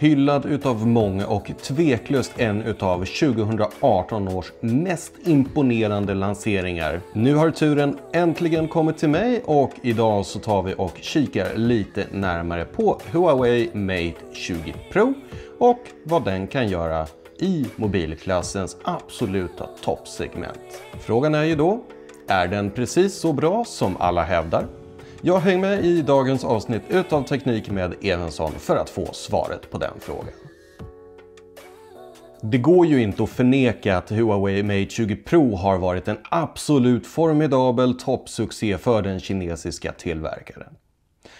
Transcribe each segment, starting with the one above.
Hyllad utav många och tveklöst en utav 2018 års mest imponerande lanseringar. Nu har turen äntligen kommit till mig och idag så tar vi och kikar lite närmare på Huawei Mate 20 Pro och vad den kan göra i mobilklassens absoluta toppsegment. Frågan är ju då, är den precis så bra som alla hävdar? Jag häng med i dagens avsnitt utav Teknik med Evensson för att få svaret på den frågan. Det går ju inte att förneka att Huawei Mate 20 Pro har varit en absolut formidabel toppsuccé för den kinesiska tillverkaren.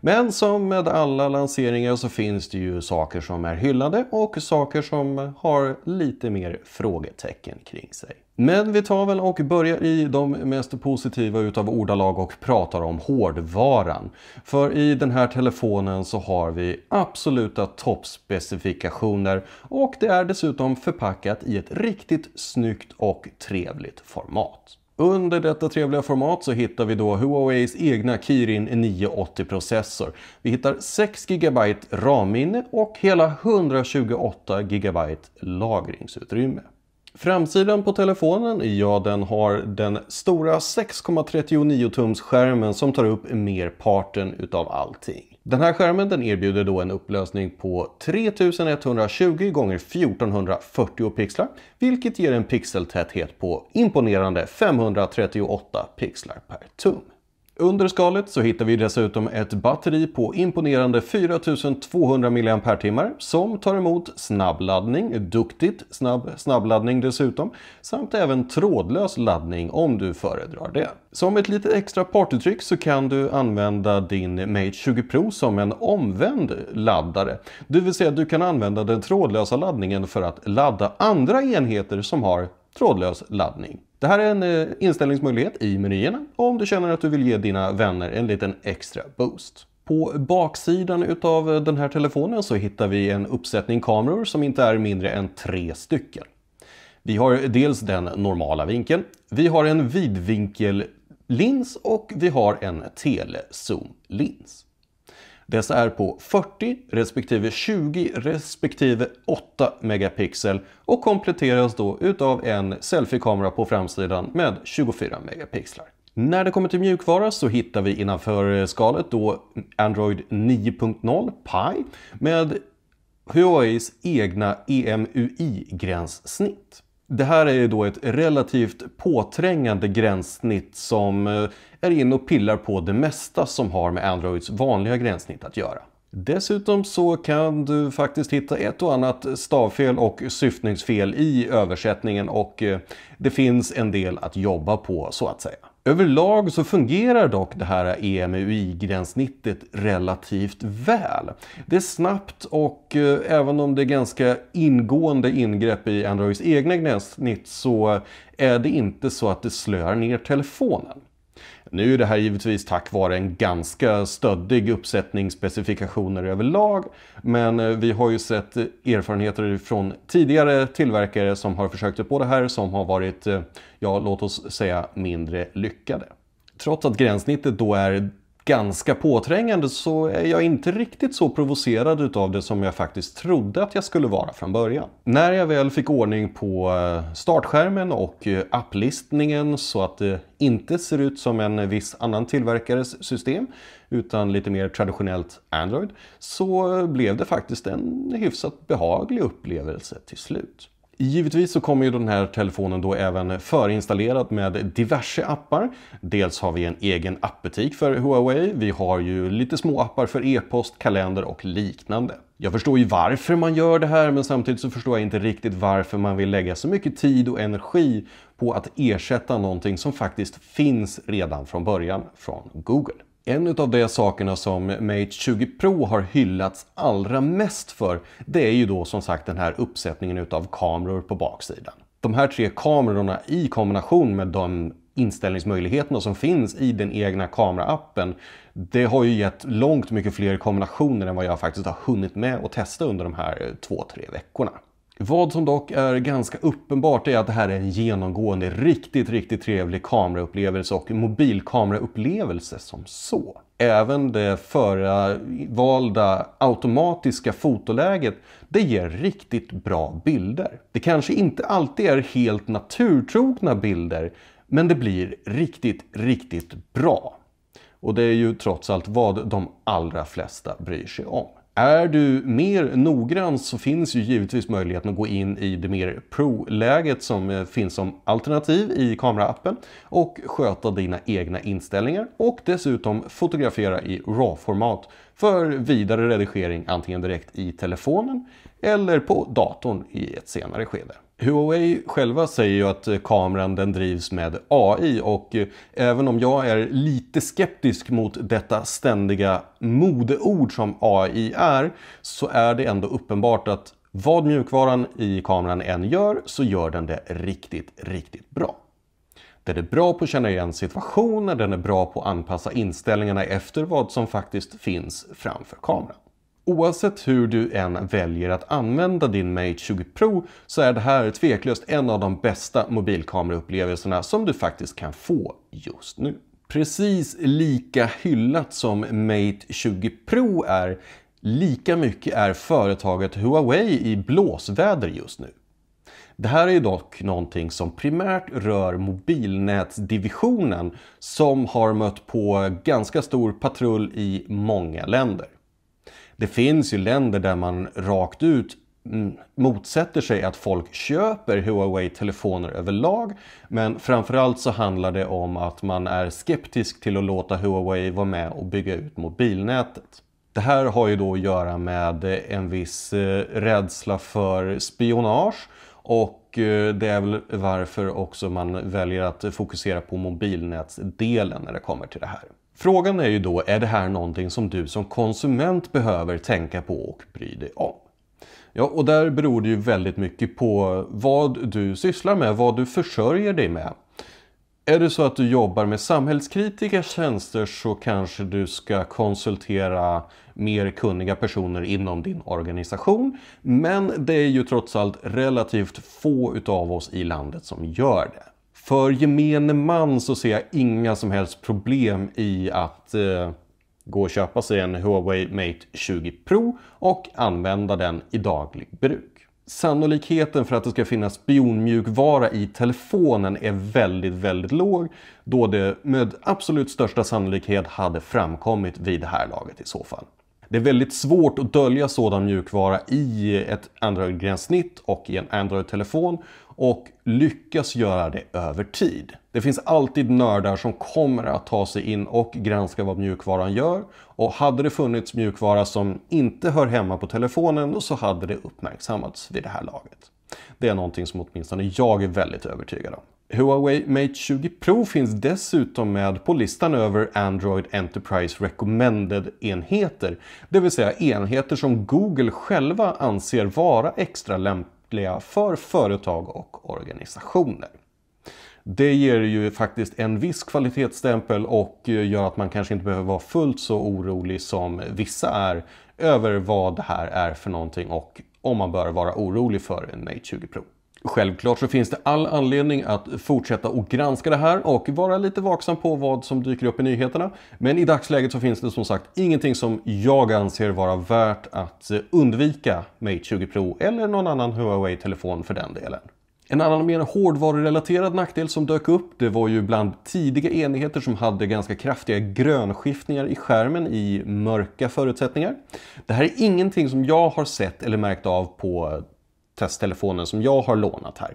Men som med alla lanseringar så finns det ju saker som är hyllade och saker som har lite mer frågetecken kring sig. Men vi tar väl och börjar i de mest positiva utav ordalag och pratar om hårdvaran. För i den här telefonen så har vi absoluta toppspecifikationer och det är dessutom förpackat i ett riktigt snyggt och trevligt format. Under detta trevliga format så hittar vi då Huaweis egna Kirin 980-processor. Vi hittar 6 GB RAM-minne och hela 128 GB lagringsutrymme. Framsidan på telefonen, ja den har den stora 6,39 tums skärmen som tar upp merparten utav allting. Den här skärmen den erbjuder då en upplösning på 3120 x 1440 pixlar, vilket ger en pixeltäthet på imponerande 538 pixlar per tum. Under skalet så hittar vi dessutom ett batteri på imponerande 4200 mAh som tar emot snabbladdning, duktigt snabb snabbladdning dessutom, samt även trådlös laddning om du föredrar det. Som ett litet extra partytryck så kan du använda din Mate 20 Pro som en omvänd laddare. Det vill säga du kan använda den trådlösa laddningen för att ladda andra enheter som har trådlös laddning. Det här är en eh, inställningsmöjlighet i menyerna om du känner att du vill ge dina vänner en liten extra boost. På baksidan utav eh, den här telefonen så hittar vi en uppsättning kameror som inte är mindre än tre stycken. Vi har dels den normala vinkeln, vi har en vidvinkellins och vi har en telezoomlins. Dessa är på 40 respektive 20 respektive 8 megapixel och kompletteras då utav en selfiekamera på framsidan med 24 megapixlar. När det kommer till mjukvara så hittar vi innanför skalet då Android 9.0 Pi med Huaweis egna EMUI-gränssnitt. Det här är ju då ett relativt påträngande gränssnitt som eh, är in och pillar på det mesta som har med Androids vanliga gränssnitt att göra. Dessutom så kan du faktiskt hitta ett och annat stavfel och syftningsfel i översättningen och eh, det finns en del att jobba på så att säga. Överlag så fungerar dock det här EMUI-gränssnittet relativt väl. Det är snabbt och eh, även om det är ganska ingående ingrepp i Androids egna gränssnitt så är det inte så att det slöar ner telefonen. Nu är det här givetvis tack vare en ganska stöddig uppsättning specifikationer överlag, men eh, vi har ju sett erfarenheter från tidigare tillverkare som har försökt på det här som har varit, eh, ja låt oss säga mindre lyckade. Trots att gränssnittet då är ganska påträngande så är jag inte riktigt så provocerad utav det som jag faktiskt trodde att jag skulle vara från början. När jag väl fick ordning på eh, startskärmen och applistningen eh, så att det inte ser ut som en viss annan tillverkares system utan lite mer traditionellt Android så eh, blev det faktiskt en hyfsat behaglig upplevelse till slut. Givetvis så kommer ju den här telefonen då även förinstallerad med diverse appar. Dels har vi en egen appbutik för Huawei, vi har ju lite små appar för e-post, kalender och liknande. Jag förstår ju varför man gör det här men samtidigt så förstår jag inte riktigt varför man vill lägga så mycket tid och energi på att ersätta någonting som faktiskt finns redan från början från Google. En av de sakerna som Mate 20 Pro har hyllats allra mest för, det är ju då som sagt den här uppsättningen utav kameror på baksidan. De här tre kamerorna i kombination med de inställningsmöjligheterna som finns i den egna kameraappen. Det har ju gett långt mycket fler kombinationer än vad jag faktiskt har hunnit med att testa under de här två, tre veckorna. Vad som dock är ganska uppenbart är att det här är en genomgående riktigt, riktigt trevlig kameraupplevelse och mobilkameraupplevelse som så. Även det förvalda automatiska fotoläget, det ger riktigt bra bilder. Det kanske inte alltid är helt naturtrogna bilder, men det blir riktigt, riktigt bra. Och det är ju trots allt vad de allra flesta bryr sig om. Är du mer noggrann så finns ju givetvis möjligheten att gå in i det mer pro-läget som eh, finns som alternativ i kameraappen och sköta dina egna inställningar och dessutom fotografera i RAW-format för vidare redigering antingen direkt i telefonen eller på datorn i ett senare skede. Huawei själva säger ju att eh, kameran den drivs med AI och eh, även om jag är lite skeptisk mot detta ständiga modeord som AI är så är det ändå uppenbart att vad mjukvaran i kameran än gör så gör den det riktigt, riktigt bra. Den är bra på att känna igen situationer, den är bra på att anpassa inställningarna efter vad som faktiskt finns framför kameran. Oavsett hur du än väljer att använda din Mate 20 Pro så är det här tveklöst en av de bästa mobilkameraupplevelserna som du faktiskt kan få just nu. Precis lika hyllat som Mate 20 Pro är, lika mycket är företaget Huawei i blåsväder just nu. Det här är dock någonting som primärt rör mobilnätsdivisionen som har mött på ganska stor patrull i många länder. Det finns ju länder där man rakt ut mm, motsätter sig att folk köper Huawei-telefoner överlag. Men framförallt så handlar det om att man är skeptisk till att låta Huawei vara med och bygga ut mobilnätet. Det här har ju då att göra med eh, en viss eh, rädsla för spionage och eh, det är väl varför också man väljer att fokusera på mobilnätsdelen när det kommer till det här. Frågan är ju då, är det här någonting som du som konsument behöver tänka på och bry dig om? Ja, och där beror det ju väldigt mycket på vad du sysslar med, vad du försörjer dig med. Är det så att du jobbar med samhällskritiska tjänster så kanske du ska konsultera mer kunniga personer inom din organisation. Men det är ju trots allt relativt få utav oss i landet som gör det. För gemene man så ser jag inga som helst problem i att eh, gå och köpa sig en Huawei Mate 20 Pro och använda den i daglig bruk. Sannolikheten för att det ska finnas spionmjukvara i telefonen är väldigt, väldigt låg då det med absolut största sannolikhet hade framkommit vid det här laget i så fall. Det är väldigt svårt att dölja sådan mjukvara i ett Android-gränssnitt och i en Android-telefon och lyckas göra det över tid. Det finns alltid nördar som kommer att ta sig in och granska vad mjukvaran gör och hade det funnits mjukvara som inte hör hemma på telefonen så hade det uppmärksammats vid det här laget. Det är någonting som åtminstone jag är väldigt övertygad om. Huawei Mate 20 Pro finns dessutom med på listan över Android Enterprise Recommended-enheter, det vill säga enheter som Google själva anser vara extra lämpliga för företag och organisationer. Det ger ju faktiskt en viss kvalitetsstämpel och gör att man kanske inte behöver vara fullt så orolig som vissa är över vad det här är för någonting och om man bör vara orolig för en Mate 20 Pro. Självklart så finns det all anledning att fortsätta och granska det här och vara lite vaksam på vad som dyker upp i nyheterna. Men i dagsläget så finns det som sagt ingenting som jag anser vara värt att eh, undvika Mate 20 Pro eller någon annan Huawei-telefon för den delen. En annan mer hårdvarurelaterad nackdel som dök upp det var ju bland tidiga enheter som hade ganska kraftiga grönskiftningar i skärmen i mörka förutsättningar. Det här är ingenting som jag har sett eller märkt av på testtelefonen som jag har lånat här.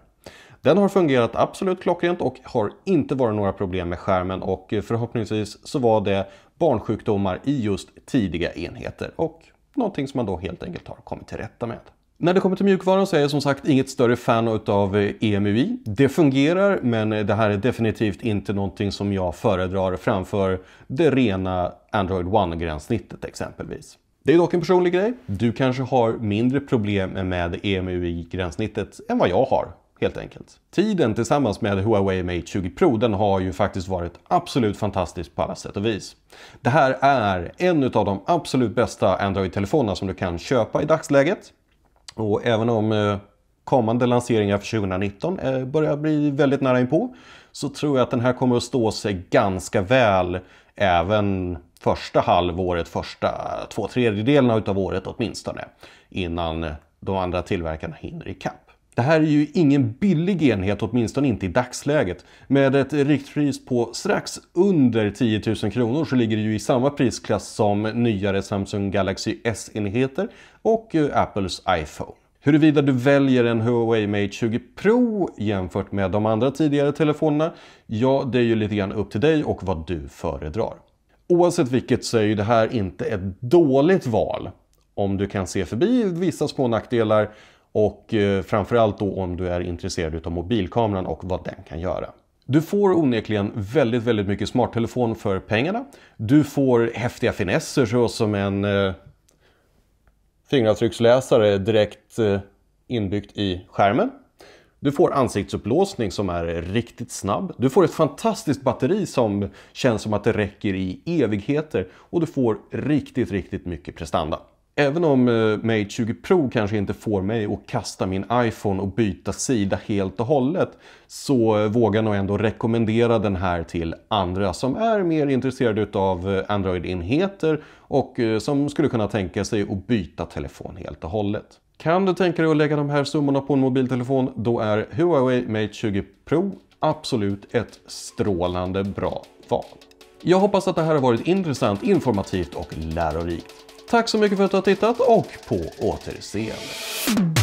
Den har fungerat absolut klockrent och har inte varit några problem med skärmen och förhoppningsvis så var det barnsjukdomar i just tidiga enheter och någonting som man då helt enkelt har kommit till rätta med. När det kommer till mjukvaran så är jag som sagt inget större fan av EMUI. Eh, e det fungerar men det här är definitivt inte någonting som jag föredrar framför det rena Android One-gränssnittet exempelvis. Det är dock en personlig grej. Du kanske har mindre problem med EMU i gränssnittet än vad jag har helt enkelt. Tiden tillsammans med Huawei Mate 20 Pro den har ju faktiskt varit absolut fantastisk på alla sätt och vis. Det här är en av de absolut bästa Android-telefonerna som du kan köpa i dagsläget. Och även om eh, kommande lanseringar för 2019 eh, börjar bli väldigt nära inpå så tror jag att den här kommer att stå sig ganska väl även första halvåret, första två tredjedelarna av året åtminstone, innan de andra tillverkarna hinner ikapp. Det här är ju ingen billig enhet, åtminstone inte i dagsläget. Med ett riktpris på strax under 10 000 kronor så ligger det ju i samma prisklass som nyare Samsung Galaxy S-enheter och eh, Apples iPhone. Huruvida du väljer en Huawei Mate 20 Pro jämfört med de andra tidigare telefonerna, ja det är ju lite grann upp till dig och vad du föredrar. Oavsett vilket så är det här inte ett dåligt val om du kan se förbi vissa små nackdelar och eh, framförallt då om du är intresserad av mobilkameran och vad den kan göra. Du får onekligen väldigt, väldigt mycket smarttelefon för pengarna. Du får häftiga finesser såsom en eh, fingeravtrycksläsare direkt eh, inbyggt i skärmen. Du får ansiktsupplåsning som är riktigt snabb. Du får ett fantastiskt batteri som känns som att det räcker i evigheter och du får riktigt, riktigt mycket prestanda. Även om eh, Mate 20 Pro kanske inte får mig att kasta min iPhone och byta sida helt och hållet så eh, vågar jag nog ändå rekommendera den här till andra som är mer intresserade av eh, Android-enheter och som skulle kunna tänka sig att byta telefon helt och hållet. Kan du tänka dig att lägga de här summorna på en mobiltelefon? Då är Huawei Mate 20 Pro absolut ett strålande bra val. Jag hoppas att det här har varit intressant, informativt och lärorikt. Tack så mycket för att du har tittat och på återseende.